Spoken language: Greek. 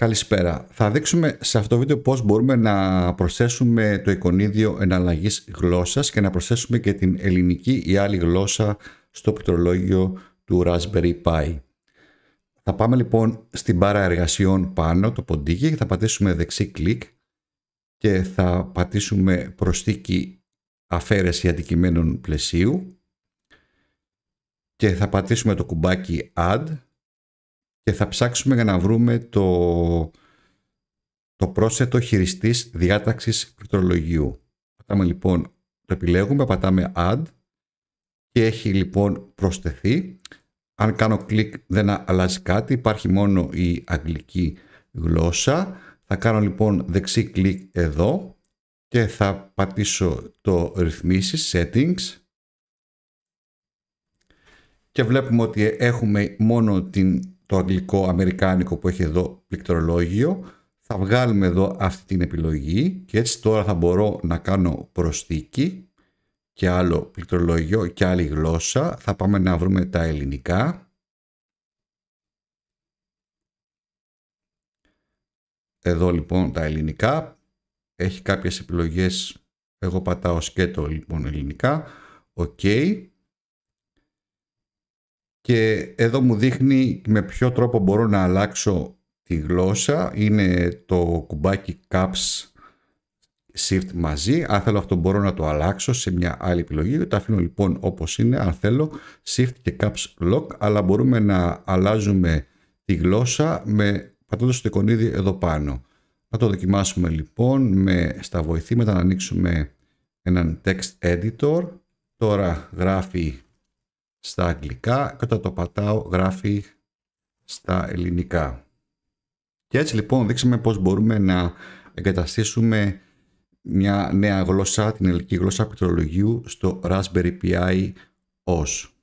Καλησπέρα. Θα δείξουμε σε αυτό το βίντεο πώς μπορούμε να προσθέσουμε το εικονίδιο εναλλαγής γλώσσας και να προσθέσουμε και την ελληνική ή άλλη γλώσσα στο πληκτρολόγιο του Raspberry Pi. Θα πάμε λοιπόν στην πάρα εργασιών πάνω, το ποντίκι, θα πατήσουμε δεξί κλικ και θα πατήσουμε προσθήκη αφαίρεση αντικειμένων πλαισίου και θα πατήσουμε το κουμπάκι Add και θα ψάξουμε για να βρούμε το, το πρόσθετο χειριστής διάταξης πληκτρολογίου. Πατάμε λοιπόν, το επιλέγουμε, πατάμε Add και έχει λοιπόν προσθεθεί. Αν κάνω κλικ δεν αλλάζει κάτι, υπάρχει μόνο η αγγλική γλώσσα. Θα κάνω λοιπόν δεξί κλικ εδώ και θα πατήσω το ρυθμίσεις, settings και βλέπουμε ότι έχουμε μόνο την το αγγλικό αμερικάνικο που έχει εδώ πληκτρολόγιο. Θα βγάλουμε εδώ αυτή την επιλογή και έτσι τώρα θα μπορώ να κάνω προσθήκη και άλλο πληκτρολόγιο και άλλη γλώσσα. Θα πάμε να βρούμε τα ελληνικά. Εδώ λοιπόν τα ελληνικά. Έχει κάποιες επιλογές. Εγώ πατάω σκέτο λοιπόν ελληνικά. Οκ και εδώ μου δείχνει με ποιο τρόπο μπορώ να αλλάξω τη γλώσσα. Είναι το κουμπάκι Caps Shift μαζί. Αν θέλω αυτό μπορώ να το αλλάξω σε μια άλλη επιλογή. Τα αφήνω λοιπόν όπως είναι. Αν θέλω Shift και Caps Lock. Αλλά μπορούμε να αλλάζουμε τη γλώσσα με πατώντας το εικονίδι εδώ πάνω. Θα το δοκιμάσουμε λοιπόν με, στα βοηθήματα να ανοίξουμε έναν text editor. Τώρα γράφει στα αγγλικά και όταν το πατάω γράφει στα ελληνικά. Και έτσι λοιπόν δείξαμε πώς μπορούμε να εγκαταστήσουμε μια νέα γλώσσα, την ελληνική γλώσσα πληκτρολογίου στο Raspberry Pi OS.